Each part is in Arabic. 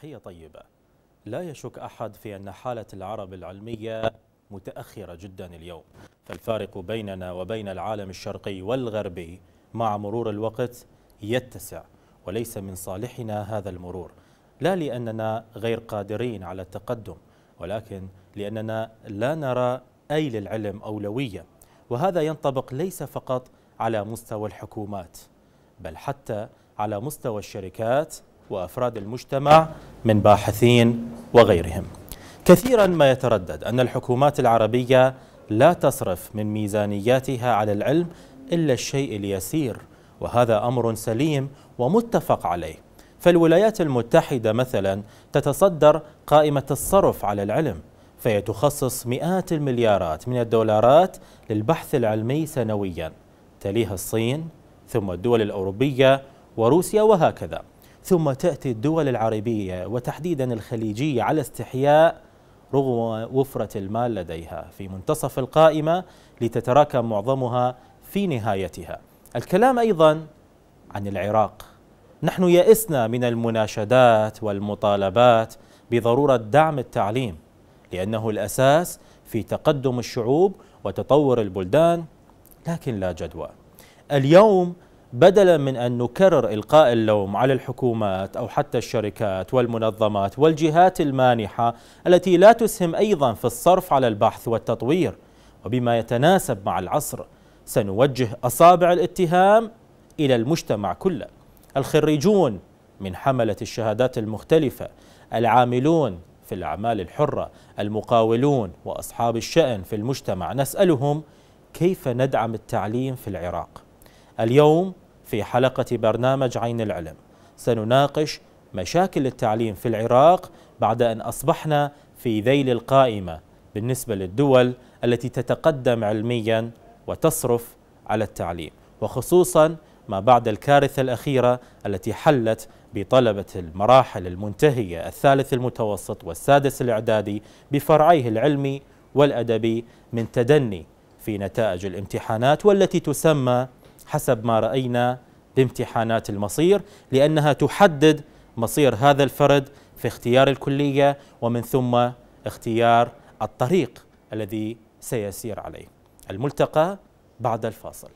صحية طيبة لا يشك أحد في أن حالة العرب العلمية متأخرة جدا اليوم فالفارق بيننا وبين العالم الشرقي والغربي مع مرور الوقت يتسع وليس من صالحنا هذا المرور لا لأننا غير قادرين على التقدم ولكن لأننا لا نرى أي للعلم أولوية وهذا ينطبق ليس فقط على مستوى الحكومات بل حتى على مستوى الشركات وأفراد المجتمع من باحثين وغيرهم كثيرا ما يتردد أن الحكومات العربية لا تصرف من ميزانياتها على العلم إلا الشيء اليسير وهذا أمر سليم ومتفق عليه فالولايات المتحدة مثلا تتصدر قائمة الصرف على العلم فهي تخصص مئات المليارات من الدولارات للبحث العلمي سنويا تليها الصين ثم الدول الأوروبية وروسيا وهكذا ثم تأتي الدول العربية وتحديدا الخليجية على استحياء رغم وفرة المال لديها في منتصف القائمة لتتراكم معظمها في نهايتها الكلام أيضا عن العراق نحن يئسنا من المناشدات والمطالبات بضرورة دعم التعليم لأنه الأساس في تقدم الشعوب وتطور البلدان لكن لا جدوى اليوم بدلا من أن نكرر إلقاء اللوم على الحكومات أو حتى الشركات والمنظمات والجهات المانحة التي لا تسهم أيضا في الصرف على البحث والتطوير وبما يتناسب مع العصر سنوجه أصابع الاتهام إلى المجتمع كله الخريجون من حملة الشهادات المختلفة العاملون في الأعمال الحرة المقاولون وأصحاب الشأن في المجتمع نسألهم كيف ندعم التعليم في العراق اليوم في حلقة برنامج عين العلم سنناقش مشاكل التعليم في العراق بعد أن أصبحنا في ذيل القائمة بالنسبة للدول التي تتقدم علميا وتصرف على التعليم وخصوصا ما بعد الكارثة الأخيرة التي حلت بطلبة المراحل المنتهية الثالث المتوسط والسادس الإعدادي بفرعيه العلمي والأدبي من تدني في نتائج الامتحانات والتي تسمى حسب ما راينا بامتحانات المصير لانها تحدد مصير هذا الفرد في اختيار الكليه ومن ثم اختيار الطريق الذي سيسير عليه. الملتقى بعد الفاصل.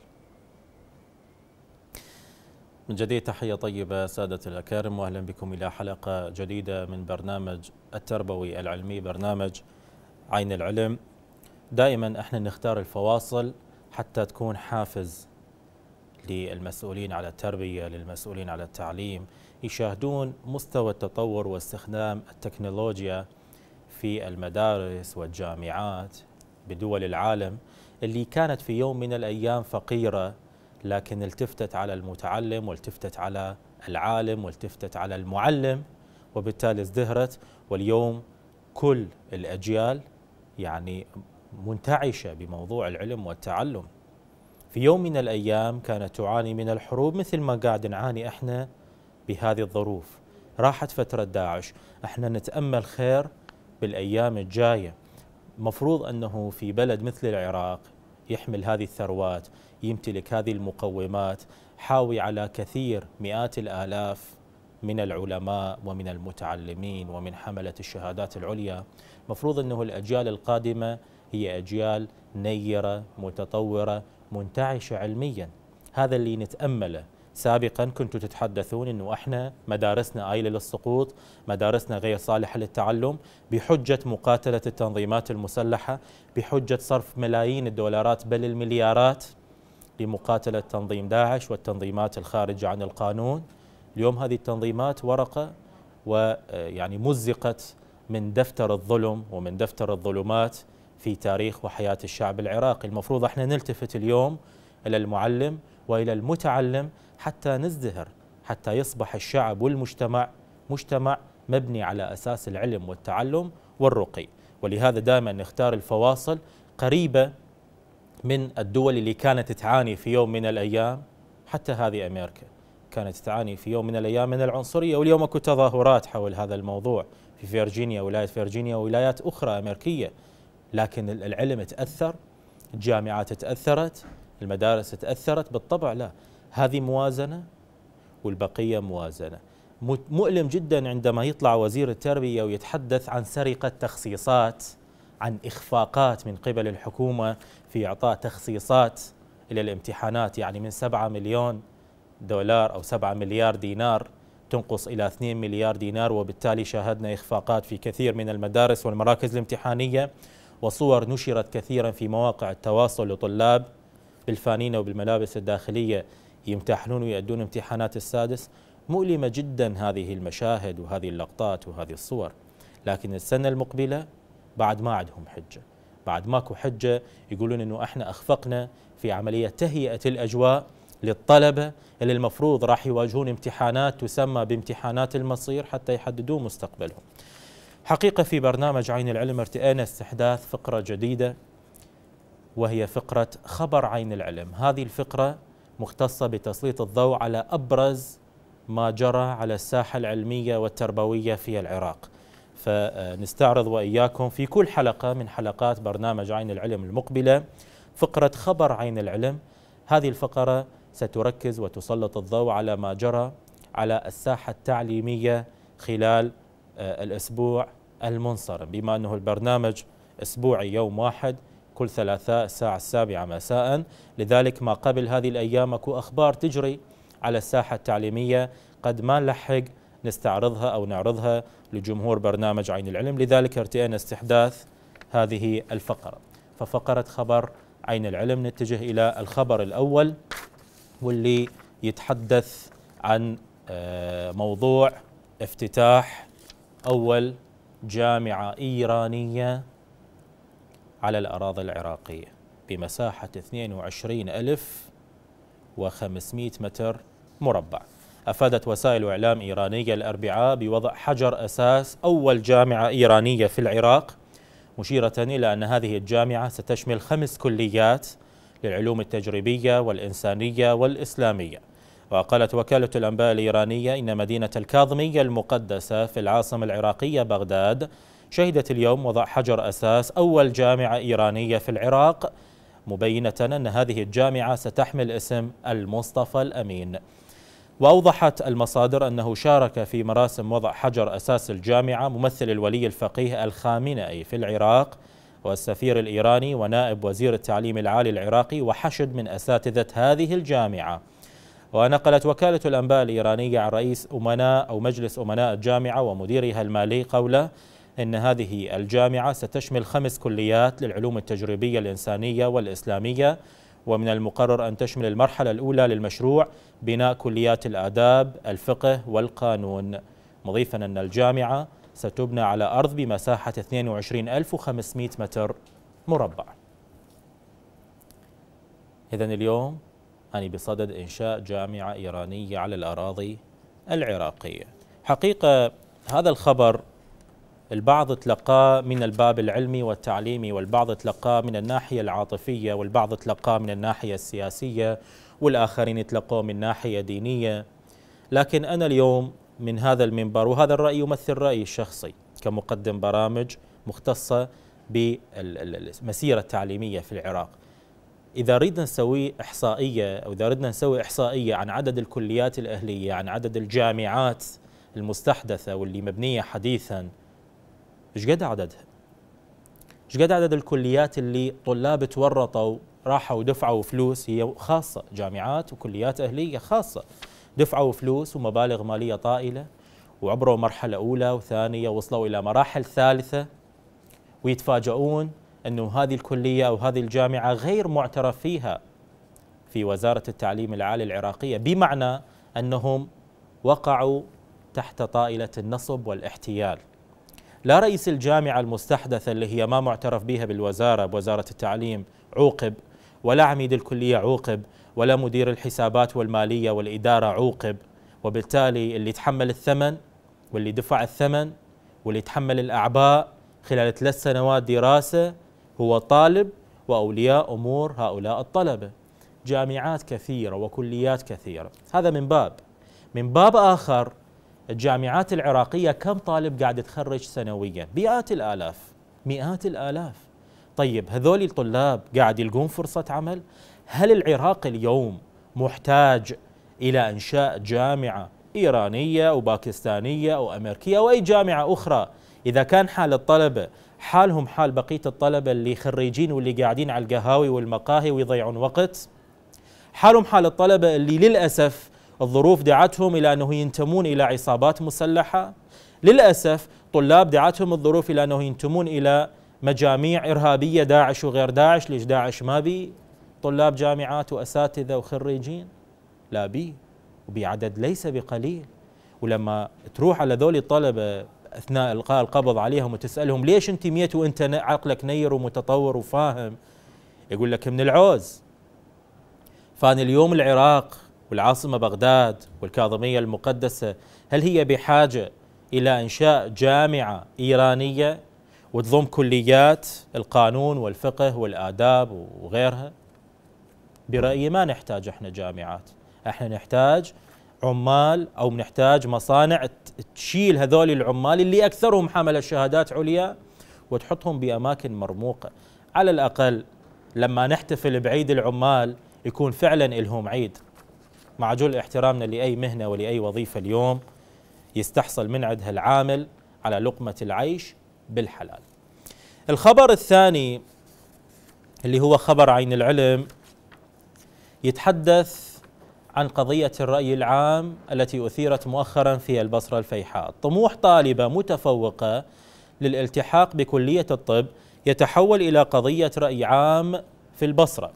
من جديد تحية طيبة سادة الأكارم وأهلا بكم إلى حلقة جديدة من برنامج التربوي العلمي برنامج عين العلم دائما احنا نختار الفواصل حتى تكون حافز للمسؤولين على التربية للمسؤولين على التعليم يشاهدون مستوى التطور واستخدام التكنولوجيا في المدارس والجامعات بدول العالم اللي كانت في يوم من الأيام فقيرة لكن التفتت على المتعلم والتفتت على العالم والتفتت على المعلم وبالتالي ازدهرت واليوم كل الأجيال يعني منتعشة بموضوع العلم والتعلم في يوم من الأيام كانت تعاني من الحروب مثل ما قاعد نعاني إحنا بهذه الظروف راحت فترة داعش إحنا نتأمل خير بالأيام الجاية مفروض أنه في بلد مثل العراق يحمل هذه الثروات يمتلك هذه المقومات حاوي على كثير مئات الآلاف من العلماء ومن المتعلمين ومن حملة الشهادات العليا مفروض أنه الأجيال القادمة هي أجيال نيرة متطورة منتعشة علميا هذا اللي نتأمله سابقا كنتوا تتحدثون انه احنا مدارسنا آيلة للسقوط، مدارسنا غير صالحة للتعلم بحجة مقاتلة التنظيمات المسلحة، بحجة صرف ملايين الدولارات بل المليارات لمقاتلة تنظيم داعش والتنظيمات الخارجة عن القانون. اليوم هذه التنظيمات ورقة ويعني آه، مزقت من دفتر الظلم ومن دفتر الظلمات في تاريخ وحياة الشعب العراقي المفروض احنا نلتفت اليوم إلى المعلم وإلى المتعلم حتى نزدهر حتى يصبح الشعب والمجتمع مجتمع مبني على أساس العلم والتعلم والرقي ولهذا دائما نختار الفواصل قريبة من الدول اللي كانت تعاني في يوم من الأيام حتى هذه أمريكا كانت تعاني في يوم من الأيام من العنصرية واليوم اكو تظاهرات حول هذا الموضوع في فيرجينيا ولاية فيرجينيا ولايات أخرى أمريكية لكن العلم تأثر الجامعات تأثرت المدارس تأثرت بالطبع لا هذه موازنة والبقية موازنة مؤلم جدا عندما يطلع وزير التربية ويتحدث عن سرقة تخصيصات عن إخفاقات من قبل الحكومة في إعطاء تخصيصات إلى الامتحانات يعني من 7 مليون دولار أو 7 مليار دينار تنقص إلى 2 مليار دينار وبالتالي شاهدنا إخفاقات في كثير من المدارس والمراكز الامتحانية وصور نشرت كثيرا في مواقع التواصل لطلاب بالفانين وبالملابس الداخلية يمتحنون ويؤدون امتحانات السادس مؤلمة جدا هذه المشاهد وهذه اللقطات وهذه الصور لكن السنة المقبلة بعد ما عندهم حجة بعد ماكو حجة يقولون أنه إحنا أخفقنا في عملية تهيئة الأجواء للطلبة اللي المفروض راح يواجهون امتحانات تسمى بامتحانات المصير حتى يحددوا مستقبلهم حقيقة في برنامج عين العلم ارتئينا استحداث فقرة جديدة وهي فقرة خبر عين العلم هذه الفقرة مختصة بتسليط الضوء على أبرز ما جرى على الساحة العلمية والتربوية في العراق فنستعرض وإياكم في كل حلقة من حلقات برنامج عين العلم المقبلة فقرة خبر عين العلم هذه الفقرة ستركز وتسلط الضوء على ما جرى على الساحة التعليمية خلال آه، الأسبوع المنصرم بما أنه البرنامج أسبوعي يوم واحد كل ثلاثاء الساعة السابعة مساء لذلك ما قبل هذه الأيام أكو أخبار تجري على الساحة التعليمية قد ما نلحق نستعرضها أو نعرضها لجمهور برنامج عين العلم لذلك ارتئينا استحداث هذه الفقرة ففقرة خبر عين العلم نتجه إلى الخبر الأول واللي يتحدث عن آه، موضوع افتتاح أول جامعة إيرانية على الأراضي العراقية بمساحة 22 ألف و500 متر مربع أفادت وسائل إعلام إيرانية الأربعاء بوضع حجر أساس أول جامعة إيرانية في العراق مشيرة إلى أن هذه الجامعة ستشمل خمس كليات للعلوم التجريبية والإنسانية والإسلامية وقالت وكالة الأنباء الإيرانية إن مدينة الكاظمية المقدسة في العاصمة العراقية بغداد شهدت اليوم وضع حجر أساس أول جامعة إيرانية في العراق مبينة أن هذه الجامعة ستحمل اسم المصطفى الأمين وأوضحت المصادر أنه شارك في مراسم وضع حجر أساس الجامعة ممثل الولي الفقيه الخامنئي في العراق والسفير الإيراني ونائب وزير التعليم العالي العراقي وحشد من أساتذة هذه الجامعة ونقلت وكالة الأنباء الإيرانية عن رئيس أمناء أو مجلس أمناء الجامعة ومديرها المالي قوله إن هذه الجامعة ستشمل خمس كليات للعلوم التجريبية الإنسانية والإسلامية ومن المقرر أن تشمل المرحلة الأولى للمشروع بناء كليات الآداب الفقه والقانون مضيفا أن الجامعة ستبنى على أرض بمساحة 22500 متر مربع إذا اليوم يعني بصدد إنشاء جامعة إيرانية على الأراضي العراقية حقيقة هذا الخبر البعض تلقاه من الباب العلمي والتعليمي والبعض تلقاه من الناحية العاطفية والبعض تلقاه من الناحية السياسية والآخرين تلقوه من ناحية دينية لكن أنا اليوم من هذا المنبر وهذا الرأي يمثل رأيي الشخصي كمقدم برامج مختصة بالمسيرة التعليمية في العراق اذا ردنا نسوي احصائيه او اذا ردنا نسوي احصائيه عن عدد الكليات الاهليه عن عدد الجامعات المستحدثه واللي مبنيه حديثا ايش قد عددها ايش قد عدد الكليات اللي طلاب تورطوا راحوا ودفعوا فلوس هي خاصه جامعات وكليات اهليه خاصه دفعوا فلوس ومبالغ ماليه طائله وعبروا مرحله اولى وثانيه وصلوا الى مراحل ثالثه ويتفاجؤون أنه هذه الكلية أو هذه الجامعة غير معترف فيها في وزارة التعليم العالي العراقية بمعنى أنهم وقعوا تحت طائلة النصب والاحتيال لا رئيس الجامعة المستحدثة اللي هي ما معترف بها بالوزارة بوزارة التعليم عوقب ولا عميد الكلية عوقب ولا مدير الحسابات والمالية والإدارة عوقب وبالتالي اللي تحمل الثمن واللي دفع الثمن واللي تحمل الأعباء خلال ثلاث سنوات دراسة هو طالب وأولياء أمور هؤلاء الطلبة جامعات كثيرة وكليات كثيرة هذا من باب من باب آخر الجامعات العراقية كم طالب قاعد تخرج سنويا مئات الآلاف مئات الآلاف طيب هذول الطلاب قاعد يلقون فرصة عمل هل العراق اليوم محتاج إلى إنشاء جامعة إيرانية وباكستانية وأمريكية وأي جامعة أخرى إذا كان حال الطلبة حالهم حال بقية الطلبة اللي خريجين واللي قاعدين على القهاوي والمقاهي ويضيعون وقت حالهم حال الطلبة اللي للأسف الظروف دعتهم إلى أنه ينتمون إلى عصابات مسلحة للأسف طلاب دعتهم الظروف إلى أنه ينتمون إلى مجاميع إرهابية داعش وغير داعش ليش داعش ما بي طلاب جامعات وأساتذة وخريجين لا بي وبعدد ليس بقليل ولما تروح على ذول الطلبة اثناء القاء القبض عليهم وتسالهم ليش انت ميت وانت عقلك نير ومتطور وفاهم يقول لك من العوز فان اليوم العراق والعاصمه بغداد والكاظميه المقدسه هل هي بحاجه الى انشاء جامعه ايرانيه وتضم كليات القانون والفقه والاداب وغيرها برايي ما نحتاج احنا جامعات احنا نحتاج عمال او بنحتاج مصانع تشيل هذول العمال اللي اكثرهم حمل الشهادات عليا وتحطهم باماكن مرموقه على الاقل لما نحتفل بعيد العمال يكون فعلا الهم عيد مع جل احترامنا لاي مهنه ولاي وظيفه اليوم يستحصل من عندها العامل على لقمه العيش بالحلال. الخبر الثاني اللي هو خبر عين العلم يتحدث عن قضية الرأي العام التي أثيرت مؤخرا في البصرة الفيحاء طموح طالبة متفوقة للالتحاق بكلية الطب يتحول إلى قضية رأي عام في البصرة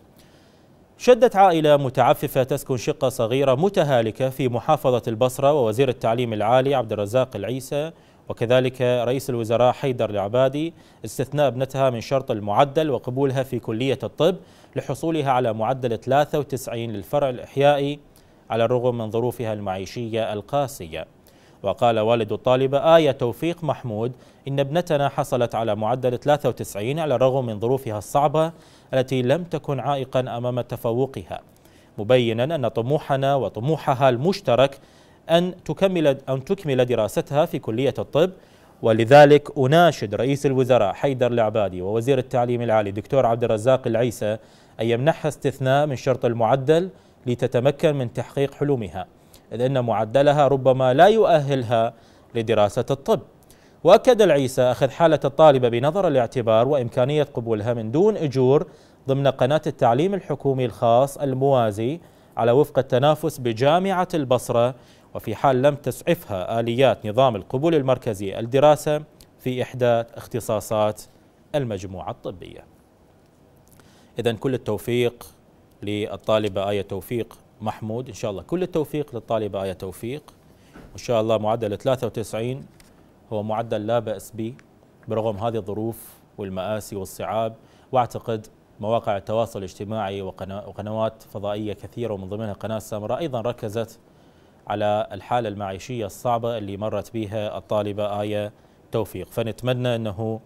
شدت عائلة متعففة تسكن شقة صغيرة متهالكة في محافظة البصرة ووزير التعليم العالي عبد الرزاق العيسى وكذلك رئيس الوزراء حيدر العبادي استثناء ابنتها من شرط المعدل وقبولها في كلية الطب لحصولها على معدل 93 للفرع الإحيائي على الرغم من ظروفها المعيشية القاسية وقال والد الطالبة آية توفيق محمود إن ابنتنا حصلت على معدل 93 على الرغم من ظروفها الصعبة التي لم تكن عائقا أمام تفوقها مبينا أن طموحنا وطموحها المشترك أن تكمل, أن تكمل دراستها في كلية الطب ولذلك أناشد رئيس الوزراء حيدر العبادي ووزير التعليم العالي دكتور عبد الرزاق العيسى أن يمنحها استثناء من شرط المعدل لتتمكن من تحقيق حلمها إذ أن معدلها ربما لا يؤهلها لدراسة الطب وأكد العيسى أخذ حالة الطالبة بنظر الاعتبار وإمكانية قبولها من دون أجور ضمن قناة التعليم الحكومي الخاص الموازي على وفق التنافس بجامعة البصرة وفي حال لم تسعفها آليات نظام القبول المركزي الدراسة في إحدى اختصاصات المجموعة الطبية إذا كل التوفيق للطالبة آية توفيق محمود إن شاء الله كل التوفيق للطالبة آية توفيق إن شاء الله معدل 93 هو معدل لا بأس به برغم هذه الظروف والمآسي والصعاب وأعتقد مواقع التواصل الاجتماعي وقنوات فضائية كثيرة ومن ضمنها قناة السامراء أيضا ركزت على الحالة المعيشية الصعبة اللي مرت بها الطالبة آية توفيق فنتمنى أنه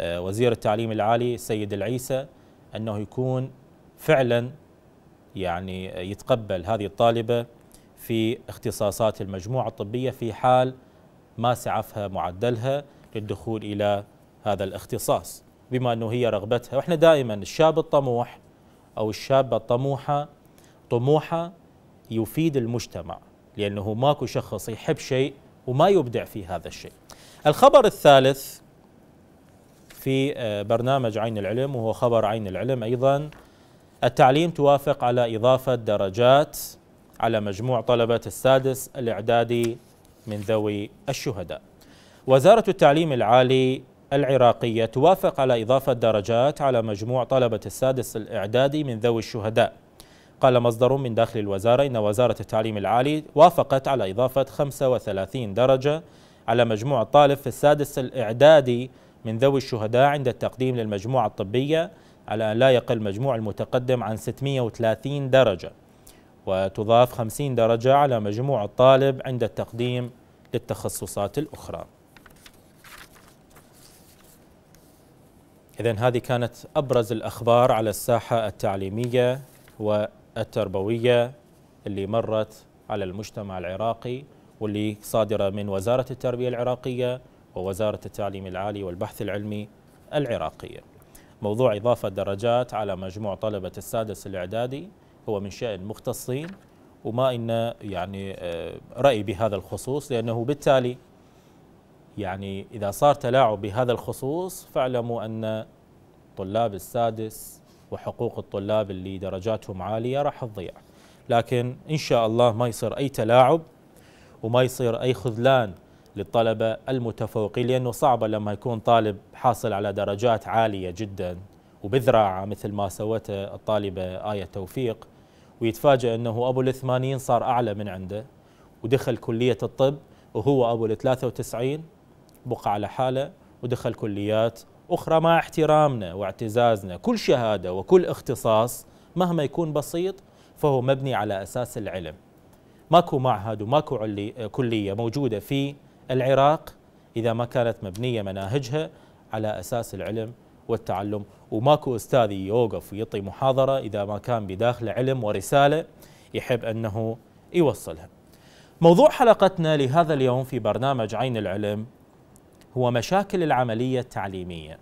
آه، وزير التعليم العالي السيد العيسى أنه يكون فعلا يعني يتقبل هذه الطالبة في اختصاصات المجموعة الطبية في حال ما سعفها معدلها للدخول إلى هذا الاختصاص بما أنه هي رغبتها وإحنا دائما الشاب الطموح أو الشابة الطموحة طموحة يفيد المجتمع لأنه ماكو شخص يحب شيء وما يبدع في هذا الشيء الخبر الثالث في آه، برنامج عين العلم وهو خبر عين العلم أيضا التعليم توافق على إضافة درجات على مجموع طلبة السادس الإعدادي من ذوي الشهداء وزارة التعليم العالي العراقية توافق على إضافة درجات على مجموع طلبة السادس الإعدادي من ذوي الشهداء قال مصدر من داخل الوزارة إن وزارة التعليم العالي وافقت على إضافة 35 درجة على مجموع الطالب في السادس الإعدادي من ذوي الشهداء عند التقديم للمجموعة الطبية على أن لا يقل مجموع المتقدم عن 630 درجة وتضاف 50 درجة على مجموع الطالب عند التقديم للتخصصات الأخرى إذا هذه كانت أبرز الأخبار على الساحة التعليمية والتربوية اللي مرت على المجتمع العراقي واللي صادرة من وزارة التربية العراقية ووزارة التعليم العالي والبحث العلمي العراقيه موضوع إضافة درجات على مجموع طلبة السادس الإعدادي هو من شأن مختصين وما إن يعني آه، رأي بهذا الخصوص لأنه بالتالي يعني إذا صار تلاعب بهذا الخصوص فاعلموا أن طلاب السادس وحقوق الطلاب اللي درجاتهم عالية راح تضيع لكن إن شاء الله ما يصير أي تلاعب وما يصير أي خذلان للطلبة المتفوقين لأنه صعبة لما يكون طالب حاصل على درجات عالية جدا وبذراعة مثل ما سوته الطالبة آية توفيق ويتفاجأ أنه أبو الثمانين صار أعلى من عنده ودخل كلية الطب وهو أبو الثلاثة وتسعين بقى على حاله ودخل كليات أخرى مع احترامنا واعتزازنا كل شهادة وكل اختصاص مهما يكون بسيط فهو مبني على أساس العلم ماكو معهد وماكو كلية موجودة في العراق إذا ما كانت مبنية مناهجها على أساس العلم والتعلم وماكو أستاذ يوقف ويعطي محاضرة إذا ما كان بداخله علم ورسالة يحب أنه يوصلها موضوع حلقتنا لهذا اليوم في برنامج عين العلم هو مشاكل العملية التعليمية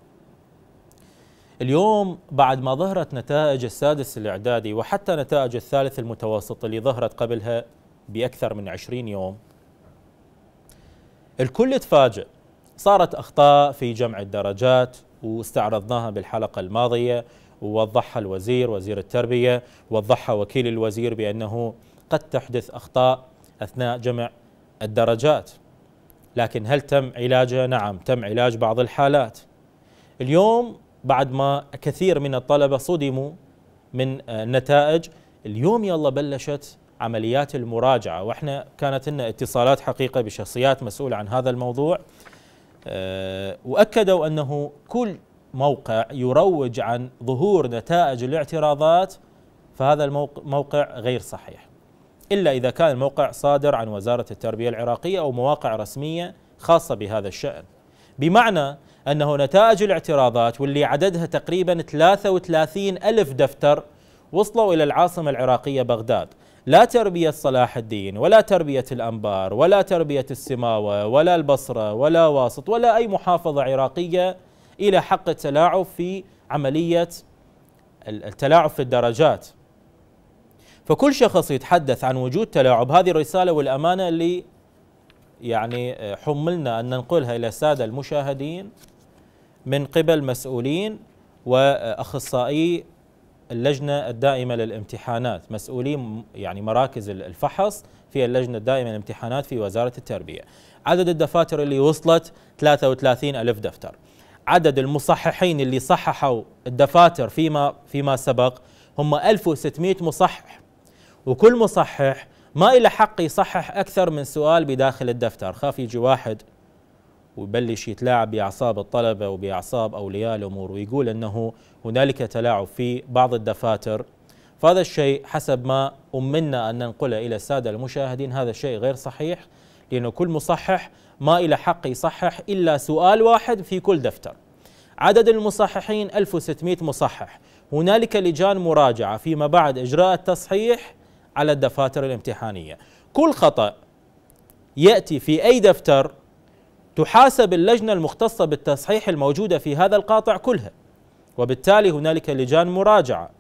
اليوم بعد ما ظهرت نتائج السادس الإعدادي وحتى نتائج الثالث المتوسط اللي ظهرت قبلها بأكثر من 20 يوم الكل تفاجئ صارت أخطاء في جمع الدرجات واستعرضناها بالحلقة الماضية ووضحها الوزير وزير التربية وضحها وكيل الوزير بأنه قد تحدث أخطاء أثناء جمع الدرجات لكن هل تم علاجها؟ نعم تم علاج بعض الحالات اليوم بعد ما كثير من الطلبة صدموا من آه، النتائج اليوم يلا بلشت عمليات المراجعة وإحنا كانت لنا اتصالات حقيقة بشخصيات مسؤولة عن هذا الموضوع آه، وأكدوا أنه كل موقع يروج عن ظهور نتائج الاعتراضات فهذا الموقع غير صحيح إلا إذا كان الموقع صادر عن وزارة التربية العراقية أو مواقع رسمية خاصة بهذا الشأن بمعنى أنه نتائج الاعتراضات واللي عددها تقريبا 33 ألف دفتر وصلوا إلى العاصمة العراقية بغداد لا تربية صلاح الدين ولا تربية الأنبار ولا تربية السماوة ولا البصرة ولا واسط ولا أي محافظة عراقية إلى حق التلاعب في عملية التلاعب في الدرجات فكل شخص يتحدث عن وجود تلاعب هذه الرسالة والأمانة اللي يعني آه، حملنا أن ننقلها إلى السادة المشاهدين من قبل مسؤولين وأخصائي اللجنه الدائمه للامتحانات مسؤولين يعني مراكز الفحص في اللجنه الدائمه للامتحانات في وزاره التربيه عدد الدفاتر اللي وصلت 33 الف دفتر عدد المصححين اللي صححوا الدفاتر فيما فيما سبق هم 1600 مصحح وكل مصحح ما إلى حق يصحح أكثر من سؤال بداخل الدفتر خاف يجي واحد ويبلش يتلاعب باعصاب الطلبه وباعصاب اولياء الامور ويقول انه هنالك تلاعب في بعض الدفاتر فهذا الشيء حسب ما أمنا أن ننقله إلى السادة المشاهدين هذا الشيء غير صحيح لأنه كل مصحح ما إلى حق يصحح إلا سؤال واحد في كل دفتر عدد المصححين 1600 مصحح هنالك لجان مراجعة فيما بعد إجراء التصحيح على الدفاتر الامتحانية كل خطأ يأتي في أي دفتر تحاسب اللجنة المختصة بالتصحيح الموجودة في هذا القاطع كلها وبالتالي هنالك لجان مراجعة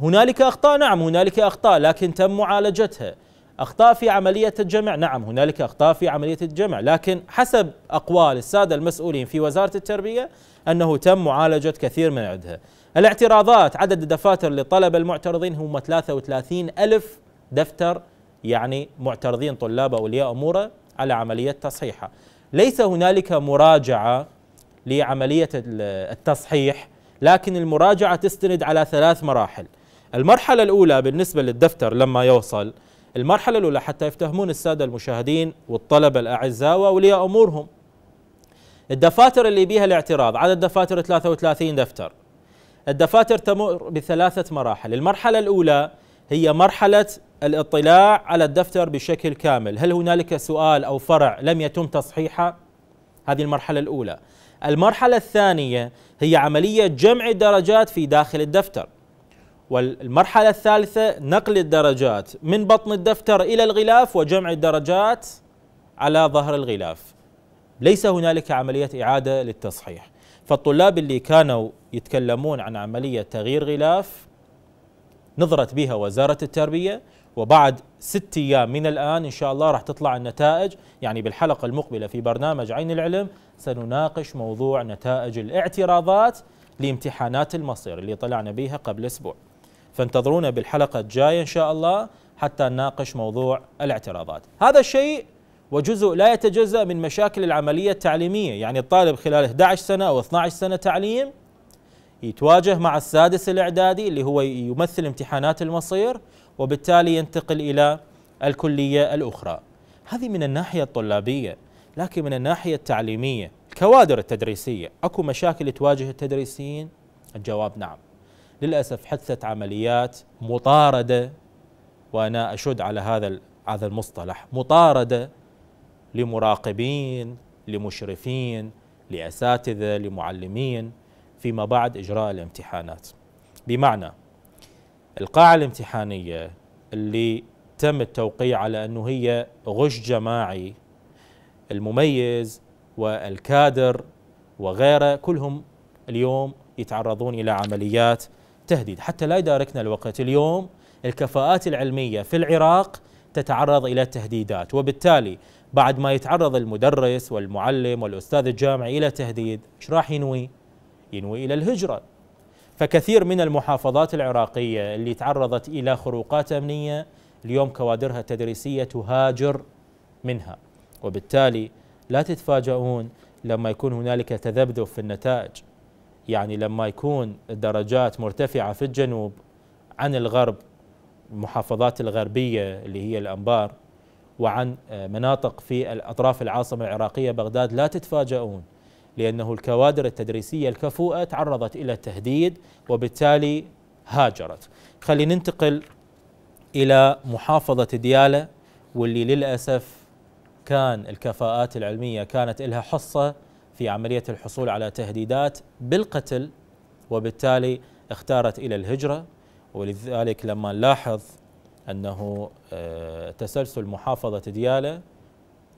هنالك أخطاء نعم هنالك أخطاء لكن تم معالجتها أخطاء في عملية الجمع نعم هنالك أخطاء في عملية الجمع لكن حسب أقوال السادة المسؤولين في وزارة التربية أنه تم معالجة كثير من عدها الاعتراضات عدد الدفاتر للطلبة المعترضين هم 33 ألف دفتر يعني معترضين طلاب أولياء أموره على عملية تصحيحه ليس هنالك مراجعه لعمليه التصحيح لكن المراجعه تستند على ثلاث مراحل المرحله الاولى بالنسبه للدفتر لما يوصل المرحله الاولى حتى يفتهمون الساده المشاهدين والطلبه الاعزاء واولياء امورهم الدفاتر اللي بيها الاعتراض عدد دفاتر 33 دفتر الدفاتر تمر بثلاثه مراحل المرحله الاولى هي مرحلة الاطلاع على الدفتر بشكل كامل هل هنالك سؤال أو فرع لم يتم تصحيحه؟ هذه المرحلة الأولى المرحلة الثانية هي عملية جمع الدرجات في داخل الدفتر والمرحلة الثالثة نقل الدرجات من بطن الدفتر إلى الغلاف وجمع الدرجات على ظهر الغلاف ليس هنالك عملية إعادة للتصحيح فالطلاب اللي كانوا يتكلمون عن عملية تغيير غلاف نظرت بها وزارة التربية وبعد ست أيام من الآن إن شاء الله راح تطلع النتائج يعني بالحلقة المقبلة في برنامج عين العلم سنناقش موضوع نتائج الاعتراضات لامتحانات المصير اللي طلعنا بها قبل أسبوع فانتظرونا بالحلقة الجاية إن شاء الله حتى نناقش موضوع الاعتراضات هذا الشيء وجزء لا يتجزأ من مشاكل العملية التعليمية يعني الطالب خلال 11 سنة أو 12 سنة تعليم يتواجه مع السادس الإعدادي اللي هو يمثل امتحانات المصير وبالتالي ينتقل إلى الكلية الأخرى هذه من الناحية الطلابية لكن من الناحية التعليمية الكوادر التدريسية أكو مشاكل تواجه التدريسيين الجواب نعم للأسف حدثت عمليات مطاردة وأنا أشد على هذا هذا المصطلح مطاردة لمراقبين لمشرفين لأساتذة لمعلمين فيما بعد إجراء الامتحانات بمعنى القاعة الامتحانية اللي تم التوقيع على أنه هي غش جماعي المميز والكادر وغيره كلهم اليوم يتعرضون إلى عمليات تهديد حتى لا يداركنا الوقت اليوم الكفاءات العلمية في العراق تتعرض إلى تهديدات وبالتالي بعد ما يتعرض المدرس والمعلم والأستاذ الجامعي إلى تهديد ايش راح ينوي؟ ينوي إلى الهجرة فكثير من المحافظات العراقية اللي تعرضت إلى خروقات أمنية اليوم كوادرها التدريسية تهاجر منها وبالتالي لا تتفاجؤون لما يكون هنالك تذبذب في النتائج يعني لما يكون الدرجات مرتفعة في الجنوب عن الغرب المحافظات الغربية اللي هي الأنبار وعن آه، مناطق في أطراف العاصمة العراقية بغداد لا تتفاجؤون لأنه الكوادر التدريسية الكفوءة تعرضت إلى التهديد وبالتالي هاجرت خلينا ننتقل إلى محافظة ديالة واللي للأسف كان الكفاءات العلمية كانت لها حصة في عملية الحصول على تهديدات بالقتل وبالتالي اختارت إلى الهجرة ولذلك لما نلاحظ أنه آه، تسلسل محافظة ديالة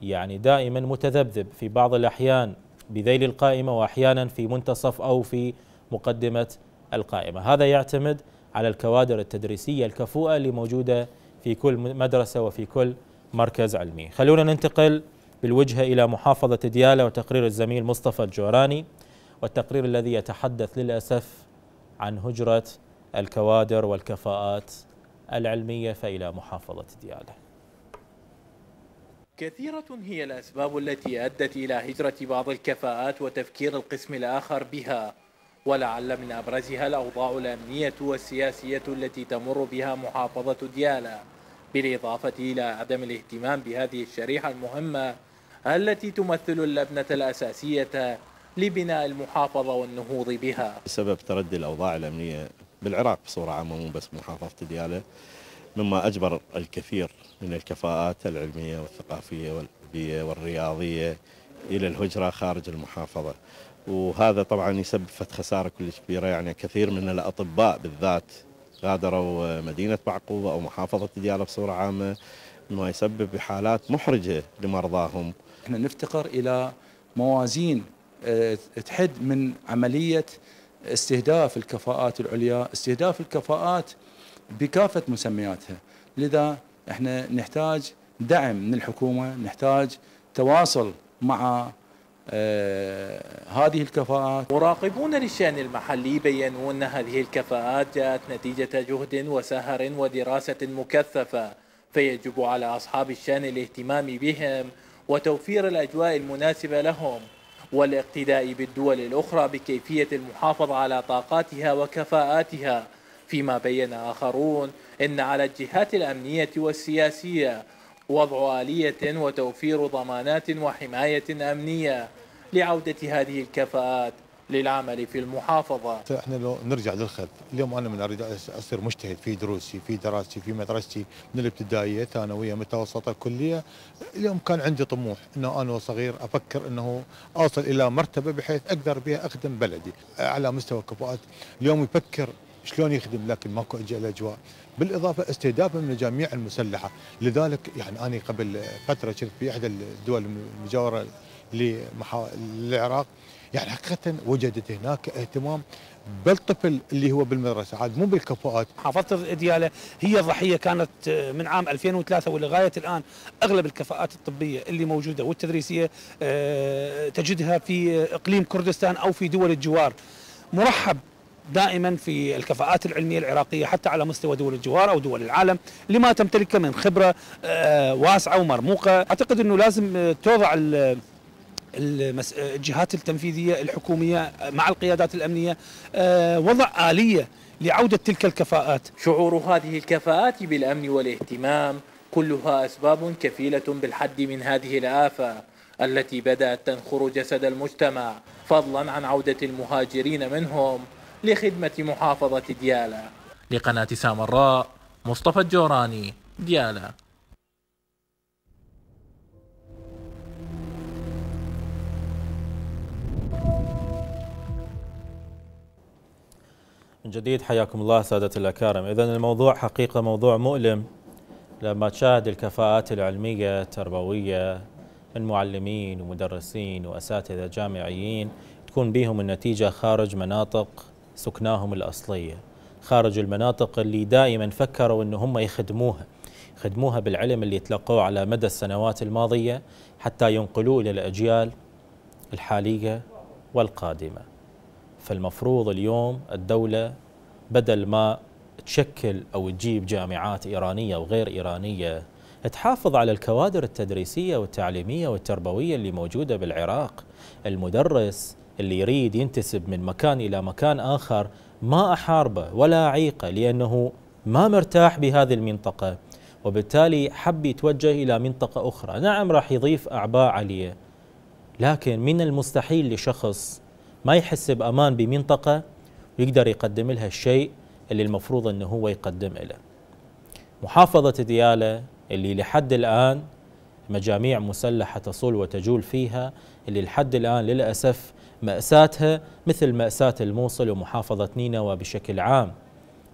يعني دائما متذبذب في بعض الأحيان بذيل القائمة وأحيانا في منتصف أو في مقدمة القائمة هذا يعتمد على الكوادر التدريسية الكفوءة اللي موجودة في كل مدرسة وفي كل مركز علمي خلونا ننتقل بالوجهة إلى محافظة ديالى وتقرير الزميل مصطفى الجوراني والتقرير الذي يتحدث للأسف عن هجرة الكوادر والكفاءات العلمية فإلى محافظة دياله كثيرة هي الأسباب التي أدت إلى هجرة بعض الكفاءات وتفكير القسم الآخر بها ولعل من أبرزها الأوضاع الأمنية والسياسية التي تمر بها محافظة ديالى بالإضافة إلى عدم الاهتمام بهذه الشريحة المهمة التي تمثل اللبنة الأساسية لبناء المحافظة والنهوض بها بسبب تردي الأوضاع الأمنية بالعراق بصورة عامة مو بس محافظة ديالى مما أجبر الكثير من الكفاءات العلمية والثقافية والأدبية والرياضية إلى الهجرة خارج المحافظة وهذا طبعا يسبب فت خسارة كلش كبيرة يعني كثير من الأطباء بالذات غادروا مدينة معقوبه أو محافظة دياله بصورة عامة مما يسبب حالات محرجة لمرضاهم احنا نفتقر إلى موازين آه، تحد من عملية استهداف الكفاءات العليا استهداف الكفاءات بكافة مسمياتها لذا احنا نحتاج دعم من الحكومة نحتاج تواصل مع آه هذه الكفاءات مراقبون للشأن المحلي بيّنوا أن هذه الكفاءات جاءت نتيجة جهد وسهر ودراسة مكثفة فيجب على أصحاب الشأن الاهتمام بهم وتوفير الأجواء المناسبة لهم والاقتداء بالدول الأخرى بكيفية المحافظة على طاقاتها وكفاءاتها فيما بين آخرون أن على الجهات الأمنية والسياسية وضع آلية وتوفير ضمانات وحماية أمنية لعودة هذه الكفاءات للعمل في المحافظة طيب، احنا لو نرجع للخلف اليوم انا من اريد اصير مجتهد في دروسي في دراستي في مدرستي من الابتدائية ثانوية متوسطة كلية اليوم كان عندي طموح انه انا وصغير افكر انه اوصل الى مرتبة بحيث اقدر بها اخدم بلدي على مستوى كفاءات اليوم يفكر شلون يخدم لكن ماكو اجى الاجواء بالاضافه استهدافه من الجميع المسلحه لذلك يعني انا قبل فتره كنت في احدى الدول المجاوره للعراق يعني حقيقه وجدت هناك اهتمام بالطفل اللي هو بالمدرسه عاد مو بالكفاءات محافظه الدياله هي الضحيه كانت من عام 2003 ولغايه الان اغلب الكفاءات الطبيه اللي موجوده والتدريسيه آه، تجدها في اقليم كردستان او في دول الجوار مرحب دائما في الكفاءات العلميه العراقيه حتى على مستوى دول الجوار او دول العالم لما تمتلكه من خبره آه، واسعه ومرموقه اعتقد انه لازم آه، توضع آه، الجهات التنفيذيه الحكوميه مع القيادات الامنيه وضع اليه لعوده تلك الكفاءات شعور هذه الكفاءات بالامن والاهتمام كلها اسباب كفيله بالحد من هذه الافه التي بدات تنخر جسد المجتمع فضلا عن عوده المهاجرين منهم لخدمة محافظة ديالى لقناة سامراء مصطفى الجوراني ديالى من جديد حياكم الله سادة الأكارم إذا الموضوع حقيقة موضوع مؤلم لما تشاهد الكفاءات العلمية التربوية من معلمين ومدرسين وأساتذة جامعيين تكون بهم النتيجة خارج مناطق سكناهم الأصلية خارج المناطق اللي دائما فكروا أن هم يخدموها خدموها بالعلم اللي تلقوه على مدى السنوات الماضية حتى ينقلوه إلى الأجيال الحالية والقادمة فالمفروض اليوم الدولة بدل ما تشكل أو تجيب جامعات إيرانية وغير إيرانية تحافظ على الكوادر التدريسية والتعليمية والتربوية اللي موجودة بالعراق المدرس اللي يريد ينتسب من مكان إلى مكان آخر ما أحاربه ولا أعيقه لأنه ما مرتاح بهذه المنطقة وبالتالي حب يتوجه إلى منطقة أخرى نعم راح يضيف أعباء عليه لكن من المستحيل لشخص ما يحس بأمان بمنطقة ويقدر يقدم لها الشيء اللي المفروض أنه هو يقدم له محافظة ديالة اللي لحد الآن مجاميع مسلحة تصول وتجول فيها اللي لحد الآن للأسف مأساتها مثل مأساة الموصل ومحافظة نينوى بشكل عام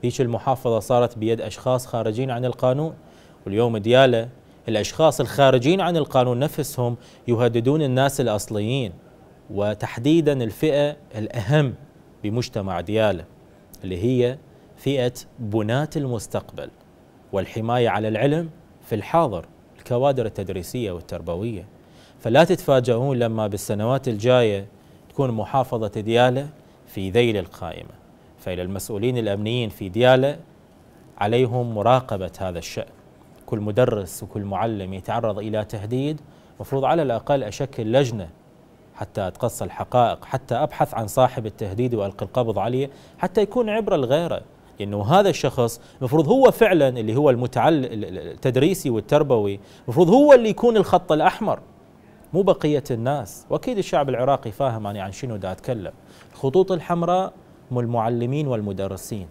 هيش المحافظة صارت بيد أشخاص خارجين عن القانون واليوم ديالة الأشخاص الخارجين عن القانون نفسهم يهددون الناس الأصليين وتحديدا الفئة الأهم بمجتمع ديالة اللي هي فئة بناة المستقبل والحماية على العلم في الحاضر الكوادر التدريسية والتربوية فلا تتفاجئون لما بالسنوات الجاية تكون محافظة ديالى في ذيل القائمة فإلى المسؤولين الأمنيين في ديالى عليهم مراقبة هذا الشأن كل مدرس وكل معلم يتعرض إلى تهديد مفروض على الأقل أشكل لجنة حتى أتقصى الحقائق حتى أبحث عن صاحب التهديد وألقي القبض عليه حتى يكون عبرة لغيره لأنه هذا الشخص مفروض هو فعلا اللي هو المتعلم التدريسي والتربوي مفروض هو اللي يكون الخط الأحمر مو بقية الناس وأكيد الشعب العراقي فاهم أنا عن شنو دا أتكلم الخطوط الحمراء هم المعلمين والمدرسين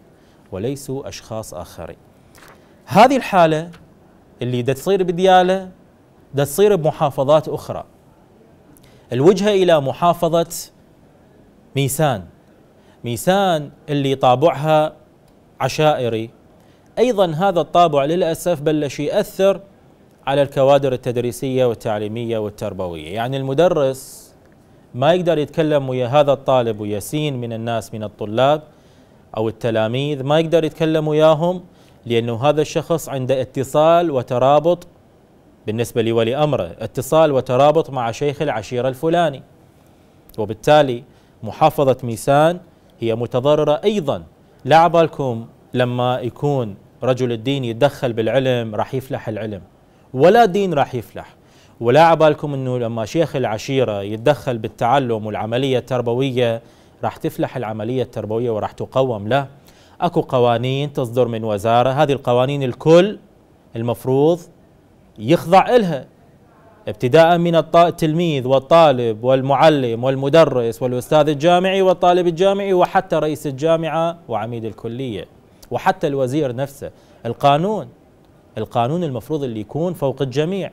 وليسوا أشخاص آخرين هذه الحالة اللي دا تصير بديالة دا تصير بمحافظات أخرى الوجهة إلى محافظة ميسان ميسان اللي طابعها عشائري أيضا هذا الطابع للأسف بلش يأثر على الكوادر التدريسية والتعليمية والتربوية يعني المدرس ما يقدر يتكلم ويا هذا الطالب ويا سين من الناس من الطلاب أو التلاميذ ما يقدر يتكلم وياهم لأنه هذا الشخص عنده اتصال وترابط بالنسبة لولي أمره اتصال وترابط مع شيخ العشيرة الفلاني وبالتالي محافظة ميسان هي متضررة أيضا لا عبالكم لما يكون رجل الدين يتدخل بالعلم راح يفلح العلم ولا دين راح يفلح ولا عبالكم انه لما شيخ العشيره يتدخل بالتعلم والعمليه التربويه راح تفلح العمليه التربويه وراح تقوم لا اكو قوانين تصدر من وزاره هذه القوانين الكل المفروض يخضع لها ابتداء من التلميذ والطالب والمعلم والمدرس والاستاذ الجامعي والطالب الجامعي وحتى رئيس الجامعه وعميد الكليه وحتى الوزير نفسه القانون القانون المفروض اللي يكون فوق الجميع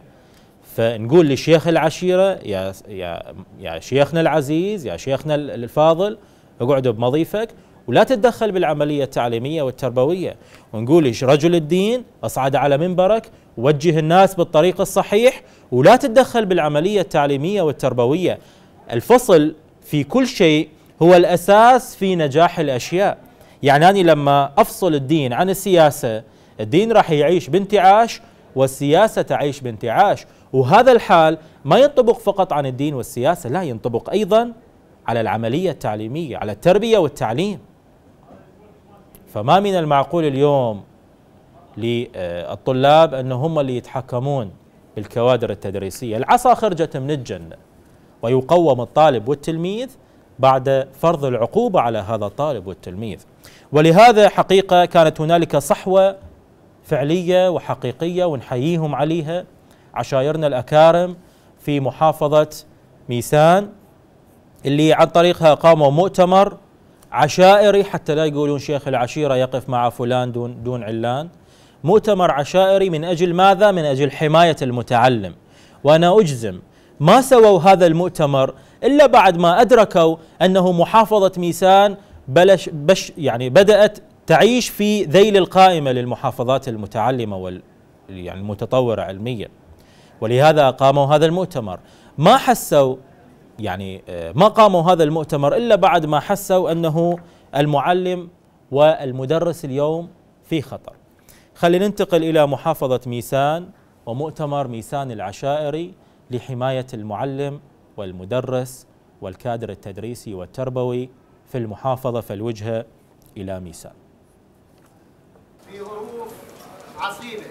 فنقول لشيخ العشيره يا يا يا شيخنا العزيز يا شيخنا الفاضل اقعدوا بمضيفك ولا تتدخل بالعمليه التعليميه والتربويه ونقول رجل الدين اصعد على منبرك وجه الناس بالطريق الصحيح ولا تتدخل بالعمليه التعليميه والتربويه الفصل في كل شيء هو الاساس في نجاح الاشياء يعني انا لما افصل الدين عن السياسه الدين راح يعيش بانتعاش والسياسة تعيش بانتعاش وهذا الحال ما ينطبق فقط عن الدين والسياسة لا ينطبق أيضا على العملية التعليمية على التربية والتعليم فما من المعقول اليوم للطلاب أن هم اللي يتحكمون بالكوادر التدريسية العصا خرجت من الجنة ويقوم الطالب والتلميذ بعد فرض العقوبة على هذا الطالب والتلميذ ولهذا حقيقة كانت هنالك صحوة فعليه وحقيقيه ونحييهم عليها عشايرنا الاكارم في محافظه ميسان اللي عن طريقها قاموا مؤتمر عشائري حتى لا يقولون شيخ العشيره يقف مع فلان دون دون علان مؤتمر عشائري من اجل ماذا؟ من اجل حمايه المتعلم وانا اجزم ما سووا هذا المؤتمر الا بعد ما ادركوا انه محافظه ميسان بلش بش يعني بدات تعيش في ذيل القائمة للمحافظات المتعلمة وال يعني المتطورة علميا ولهذا قاموا هذا المؤتمر ما حسوا يعني آه، ما قاموا هذا المؤتمر إلا بعد ما حسوا أنه المعلم والمدرس اليوم في خطر خلينا ننتقل إلى محافظة ميسان ومؤتمر ميسان العشائري لحماية المعلم والمدرس والكادر التدريسي والتربوي في المحافظة فالوجهة إلى ميسان في ظروف عصيبه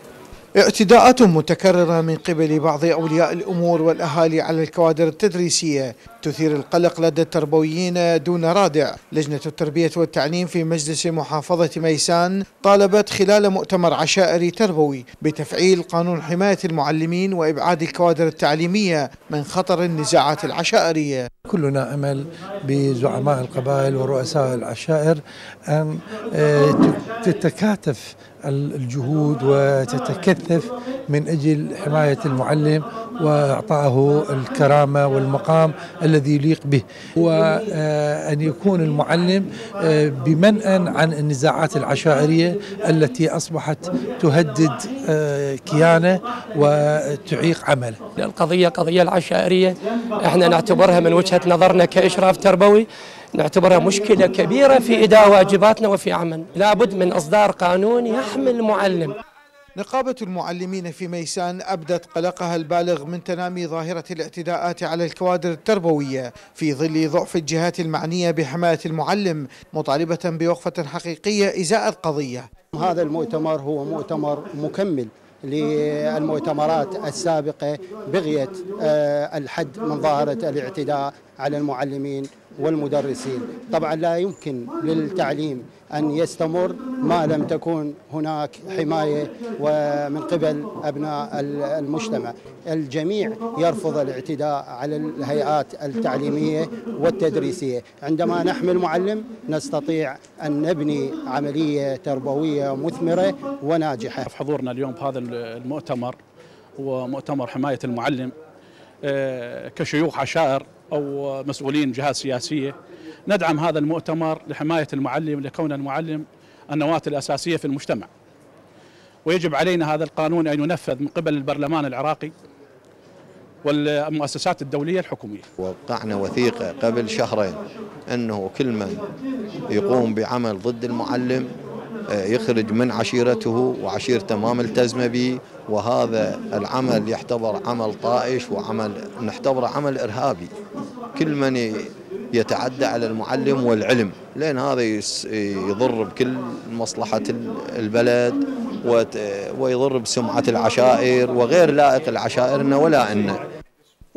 اعتداءات متكررة من قبل بعض أولياء الأمور والأهالي على الكوادر التدريسية تثير القلق لدى التربويين دون رادع لجنة التربية والتعليم في مجلس محافظة ميسان طالبت خلال مؤتمر عشائري تربوي بتفعيل قانون حماية المعلمين وإبعاد الكوادر التعليمية من خطر النزاعات العشائرية كلنا أمل بزعماء القبائل ورؤساء العشائر أن آه، تتكاتف الجهود وتتكثف من أجل حماية المعلم وإعطائه الكرامة والمقام الذي يليق به وأن آه، يكون المعلم آه، بمنأى عن النزاعات العشائرية التي أصبحت تهدد آه، كيانه وتعيق عمله القضية قضية العشائرية احنا نعتبرها من وجهة نظرنا كإشراف تربوي نعتبرها مشكلة كبيرة في إداء واجباتنا وفي عمل لابد من إصدار قانون يحمي المعلم نقابة المعلمين في ميسان أبدت قلقها البالغ من تنامي ظاهرة الاعتداءات على الكوادر التربوية في ظل ضعف الجهات المعنية بحماية المعلم مطالبة بوقفة حقيقية إزاء القضية هذا المؤتمر هو مؤتمر مكمل للمؤتمرات السابقة بغية آه، الحد من ظاهرة الاعتداء على المعلمين والمدرسين طبعا لا يمكن للتعليم أن يستمر ما لم تكون هناك حماية ومن قبل أبناء المجتمع الجميع يرفض الاعتداء على الهيئات التعليمية والتدريسية عندما نحمي المعلم نستطيع أن نبني عملية تربوية مثمرة وناجحة في حضورنا اليوم بهذا المؤتمر ومؤتمر حماية المعلم آه، كشيوخ عشائر أو مسؤولين جهات سياسية ندعم هذا المؤتمر لحماية المعلم لكون المعلم النواة الأساسية في المجتمع ويجب علينا هذا القانون أن ينفذ من قبل البرلمان العراقي والمؤسسات الدولية الحكومية وقعنا وثيقة قبل شهرين أنه كل من يقوم بعمل ضد المعلم آه، يخرج من عشيرته وعشيرته ما ملتزمه به وهذا العمل يعتبر عمل طائش وعمل نعتبره عمل ارهابي كل من يتعدى على المعلم والعلم لان هذا يضر بكل مصلحه البلد ويضر بسمعه العشائر وغير لائق العشائرنا ولا انه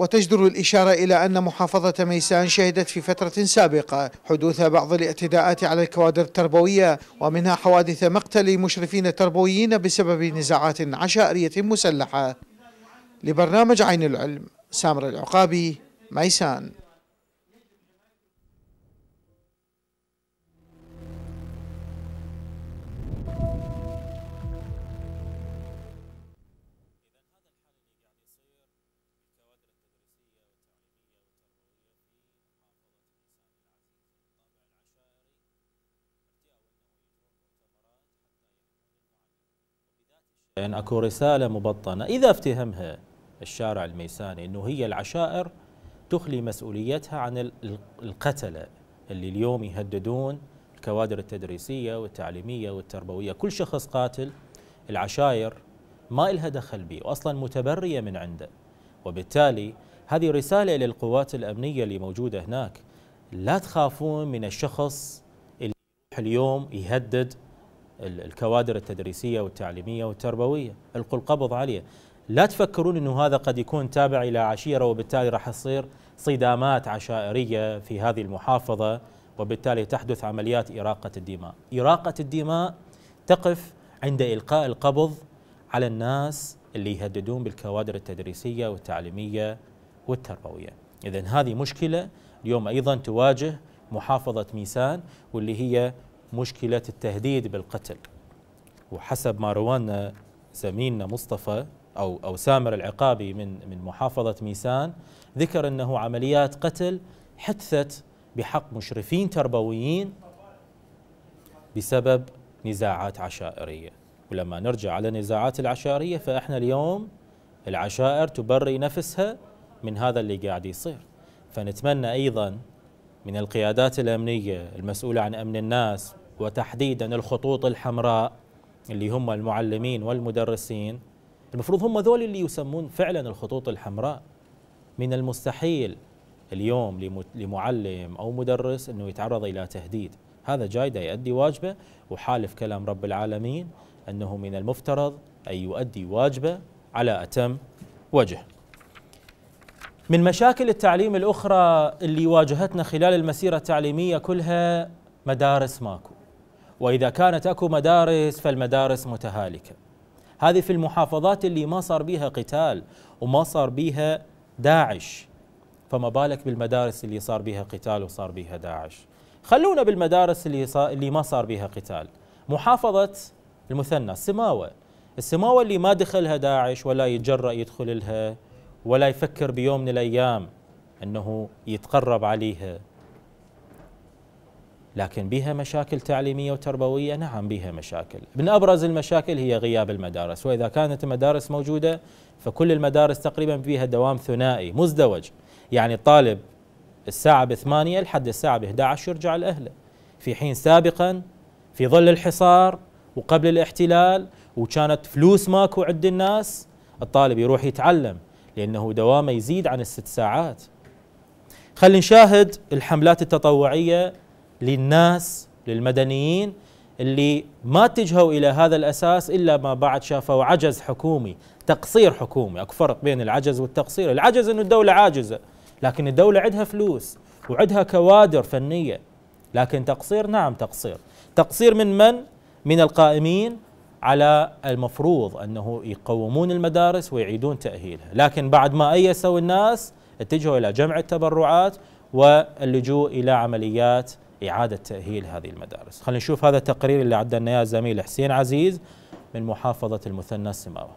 وتجدر الإشارة إلى أن محافظة ميسان شهدت في فترة سابقة حدوث بعض الاعتداءات على الكوادر التربوية ومنها حوادث مقتل مشرفين تربويين بسبب نزاعات عشائرية مسلحة لبرنامج عين العلم سامر العقابي ميسان أن أكو رسالة مبطنة إذا افتهمها الشارع الميساني أنه هي العشائر تخلي مسؤوليتها عن القتلة اللي اليوم يهددون الكوادر التدريسية والتعليمية والتربوية كل شخص قاتل العشائر ما لها دخل به وأصلا متبرية من عنده وبالتالي هذه رسالة للقوات الأمنية اللي موجودة هناك لا تخافون من الشخص اللي اليوم يهدد الكوادر التدريسية والتعليمية والتربوية القوا القبض عليه لا تفكرون أنه هذا قد يكون تابع إلى عشيرة وبالتالي راح تصير صدامات عشائرية في هذه المحافظة وبالتالي تحدث عمليات إراقة الدماء إراقة الدماء تقف عند إلقاء القبض على الناس اللي يهددون بالكوادر التدريسية والتعليمية والتربوية إذا هذه مشكلة اليوم أيضا تواجه محافظة ميسان واللي هي مشكلة التهديد بالقتل وحسب ما روانا زميلنا مصطفى أو أو سامر العقابي من من محافظة ميسان ذكر أنه عمليات قتل حدثت بحق مشرفين تربويين بسبب نزاعات عشائرية ولما نرجع على النزاعات العشائرية فإحنا اليوم العشائر تبري نفسها من هذا اللي قاعد يصير فنتمنى أيضا من القيادات الأمنية المسؤولة عن أمن الناس وتحديدا الخطوط الحمراء اللي هم المعلمين والمدرسين المفروض هم ذول اللي يسمون فعلا الخطوط الحمراء من المستحيل اليوم لمعلم أو مدرس أنه يتعرض إلى تهديد هذا جاي يؤدي واجبه وحالف كلام رب العالمين أنه من المفترض أن يؤدي واجبه على أتم وجه من مشاكل التعليم الأخرى اللي واجهتنا خلال المسيرة التعليمية كلها مدارس ماكو وإذا كانت أكو مدارس فالمدارس متهالكة هذه في المحافظات اللي ما صار بيها قتال وما صار بيها داعش فما بالك بالمدارس اللي صار بيها قتال وصار بيها داعش خلونا بالمدارس اللي, صار اللي ما صار بيها قتال محافظة المثنى السماوة السماوة اللي ما دخلها داعش ولا يتجرأ يدخل لها ولا يفكر بيوم من الأيام أنه يتقرب عليها لكن بها مشاكل تعليمية وتربوية نعم بها مشاكل من أبرز المشاكل هي غياب المدارس وإذا كانت المدارس موجودة فكل المدارس تقريبا فيها دوام ثنائي مزدوج يعني الطالب الساعة بثمانية لحد الساعة ب11 يرجع لأهله في حين سابقا في ظل الحصار وقبل الاحتلال وكانت فلوس ماكو عند الناس الطالب يروح يتعلم لأنه دوامه يزيد عن الست ساعات خلينا نشاهد الحملات التطوعية للناس للمدنيين اللي ما اتجهوا الى هذا الاساس الا ما بعد شافوا عجز حكومي، تقصير حكومي، اكو فرق بين العجز والتقصير، العجز انه الدوله عاجزه، لكن الدوله عندها فلوس وعندها كوادر فنيه، لكن تقصير نعم تقصير، تقصير من من؟ من القائمين على المفروض انه يقومون المدارس ويعيدون تاهيلها، لكن بعد ما ايسوا الناس اتجهوا الى جمع التبرعات واللجوء الى عمليات إعادة تأهيل هذه المدارس خلينا نشوف هذا التقرير اللي عدنا إياه زميل حسين عزيز من محافظة المثنى السماوي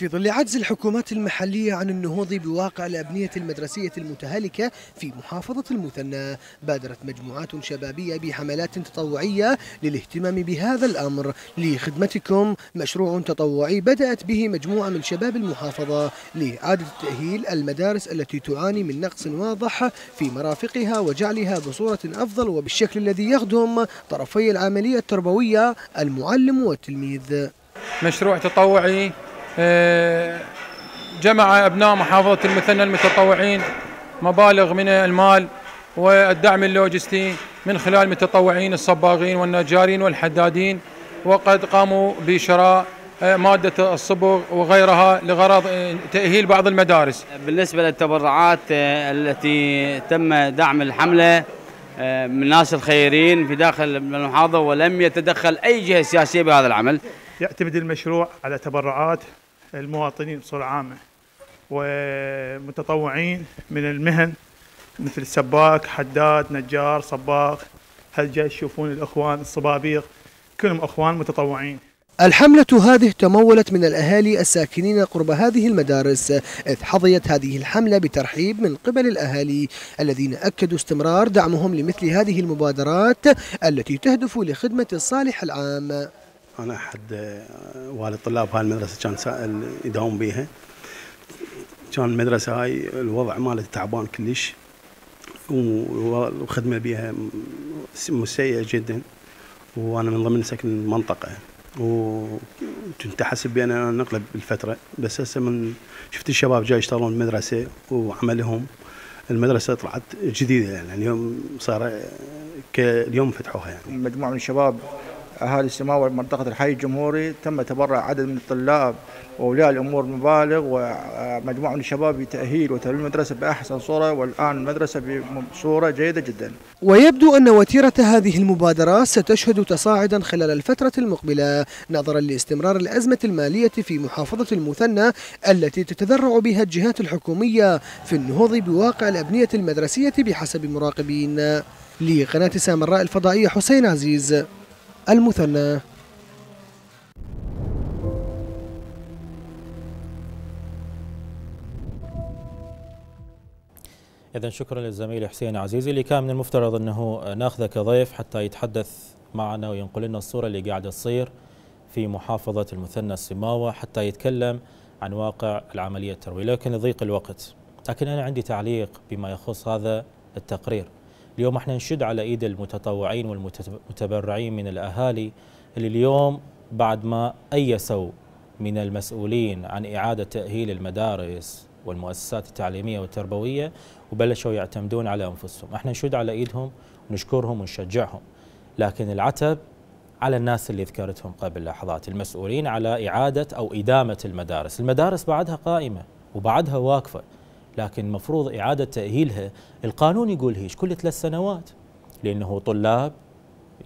في ظل عجز الحكومات المحلية عن النهوض بواقع الأبنية المدرسية المتهالكة في محافظة المثنى بادرت مجموعات شبابية بحملات تطوعية للاهتمام بهذا الأمر لخدمتكم مشروع تطوعي بدأت به مجموعة من شباب المحافظة لإعادة تأهيل المدارس التي تعاني من نقص واضح في مرافقها وجعلها بصورة أفضل وبالشكل الذي يخدم طرفي العملية التربوية المعلم والتلميذ مشروع تطوعي آه، جمع أبناء محافظة المثنى المتطوعين مبالغ من المال والدعم اللوجستي من خلال المتطوعين الصباغين والنجارين والحدادين وقد قاموا بشراء آه، مادة الصبغ وغيرها لغرض آه، تأهيل بعض المدارس بالنسبة للتبرعات التي تم دعم الحملة من ناس الخيرين في داخل المحافظة ولم يتدخل أي جهة سياسية بهذا العمل يعتمد المشروع على تبرعات المواطنين بصورة عامة ومتطوعين من المهن مثل السباك حداد نجار صباغ جاي تشوفون الأخوان الصبابيق كلهم أخوان متطوعين الحملة هذه تمولت من الأهالي الساكنين قرب هذه المدارس إذ حظيت هذه الحملة بترحيب من قبل الأهالي الذين أكدوا استمرار دعمهم لمثل هذه المبادرات التي تهدف لخدمة الصالح العام انا احد آه، والد طلاب هاي المدرسه كان سائل يداوم بيها كان المدرسه هاي الوضع مالته تعبان كلش وخدمه بيها مسيئه جدا وانا من ضمن سكن المنطقه وكنت احسب بان انا نقلب بالفتره بس هسه من شفت الشباب جاي يشتغلون المدرسه وعملهم المدرسه طلعت جديده يعني اليوم صار اليوم فتحوها يعني مجموعه من الشباب أهالي السماوة منطقة الحي الجمهوري تم تبرع عدد من الطلاب وأولياء الأمور مبالغ ومجموعة من الشباب بتأهيل وتاهيل المدرسة بأحسن صورة والآن المدرسة بصورة جيدة جدا ويبدو أن وتيرة هذه المبادرات ستشهد تصاعدا خلال الفترة المقبلة نظرا لاستمرار الأزمة المالية في محافظة المثنى التي تتذرع بها الجهات الحكومية في النهوض بواقع الأبنية المدرسية بحسب مراقبين لقناة سامراء الفضائية حسين عزيز المثنى إذا شكرا للزميل حسين عزيزي اللي كان من المفترض أنه ناخذه كضيف حتى يتحدث معنا وينقل لنا الصورة اللي قاعدة تصير في محافظة المثنى السماوة حتى يتكلم عن واقع العملية التروية لكن يضيق الوقت لكن أنا عندي تعليق بما يخص هذا التقرير اليوم احنا نشد على ايد المتطوعين والمتبرعين من الاهالي اللي اليوم بعد ما ايسوا من المسؤولين عن اعاده تاهيل المدارس والمؤسسات التعليميه والتربويه وبلشوا يعتمدون على انفسهم، احنا نشد على ايدهم ونشكرهم ونشجعهم. لكن العتب على الناس اللي ذكرتهم قبل لحظات، المسؤولين على اعاده او ادامه المدارس، المدارس بعدها قائمه وبعدها واقفه. لكن المفروض إعادة تأهيلها القانون يقول هيش كل ثلاث سنوات لأنه طلاب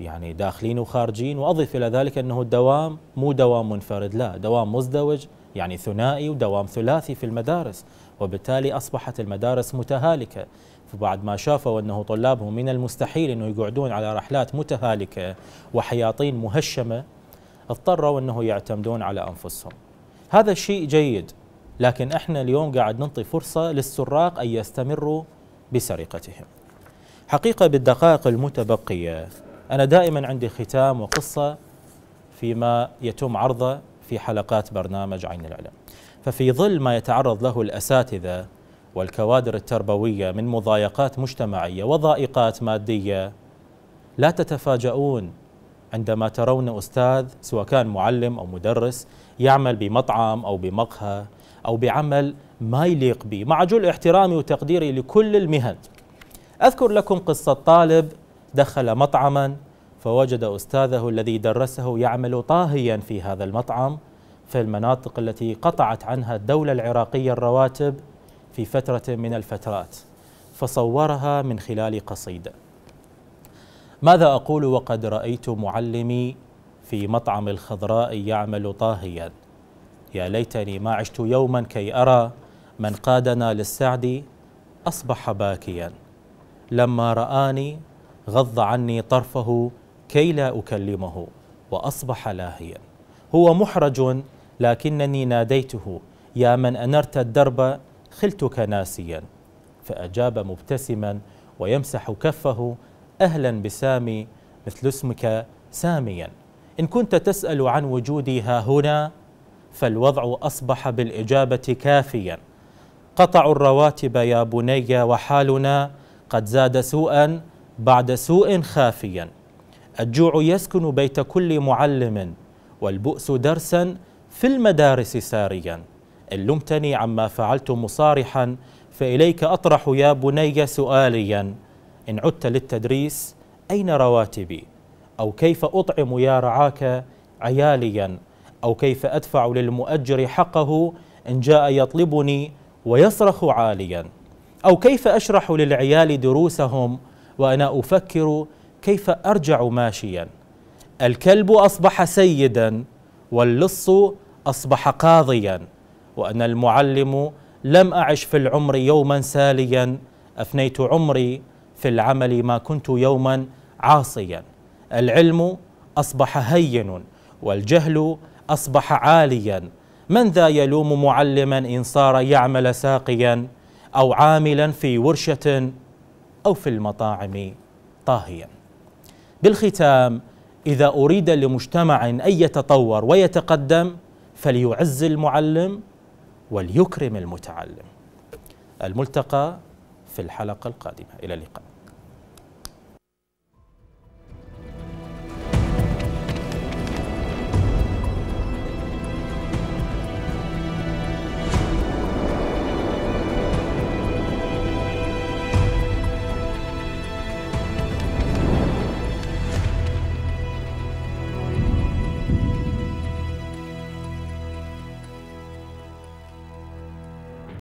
يعني داخلين وخارجين وأضف إلى ذلك أنه الدوام مو دوام منفرد لا دوام مزدوج يعني ثنائي ودوام ثلاثي في المدارس وبالتالي أصبحت المدارس متهالكة فبعد ما شافوا أنه طلابهم من المستحيل أنه يقعدون على رحلات متهالكة وحياطين مهشمة اضطروا أنه يعتمدون على أنفسهم هذا الشيء جيد لكن احنا اليوم قاعد ننطي فرصه للسراق ان يستمروا بسرقتهم. حقيقه بالدقائق المتبقيه انا دائما عندي ختام وقصه فيما يتم عرضه في حلقات برنامج عين الاعلام. ففي ظل ما يتعرض له الاساتذه والكوادر التربويه من مضايقات مجتمعيه وضائقات ماديه لا تتفاجؤون عندما ترون استاذ سواء كان معلم او مدرس يعمل بمطعم او بمقهى أو بعمل ما يليق بي مع جل احترامي وتقديري لكل المهن أذكر لكم قصة طالب دخل مطعما فوجد أستاذه الذي درسه يعمل طاهيا في هذا المطعم في المناطق التي قطعت عنها الدولة العراقية الرواتب في فترة من الفترات فصورها من خلال قصيدة ماذا أقول وقد رأيت معلمي في مطعم الخضراء يعمل طاهيا يا ليتني ما عشت يوما كي أرى من قادنا للسعد أصبح باكيا لما رآني غض عني طرفه كي لا أكلمه وأصبح لاهيا هو محرج لكنني ناديته يا من أنرت الدرب خلتك ناسيا فأجاب مبتسما ويمسح كفه أهلا بسامي مثل اسمك ساميا إن كنت تسأل عن وجودي ها هنا فالوضع أصبح بالإجابة كافيا قطعوا الرواتب يا بني وحالنا قد زاد سوءا بعد سوء خافيا الجوع يسكن بيت كل معلم والبؤس درسا في المدارس ساريا إن لمتني عما فعلت مصارحا فإليك أطرح يا بني سؤاليا إن عدت للتدريس أين رواتبي أو كيف أطعم يا رعاك عياليا أو كيف أدفع للمؤجر حقه إن جاء يطلبني ويصرخ عاليا أو كيف أشرح للعيال دروسهم وأنا أفكر كيف أرجع ماشيا الكلب أصبح سيدا واللص أصبح قاضيا وأنا المعلم لم أعش في العمر يوما ساليا أفنيت عمري في العمل ما كنت يوما عاصيا العلم أصبح هين والجهل أصبح عاليا من ذا يلوم معلما إن صار يعمل ساقيا أو عاملا في ورشة أو في المطاعم طاهيا بالختام إذا أريد لمجتمع أن يتطور ويتقدم فليعز المعلم وليكرم المتعلم الملتقى في الحلقة القادمة إلى اللقاء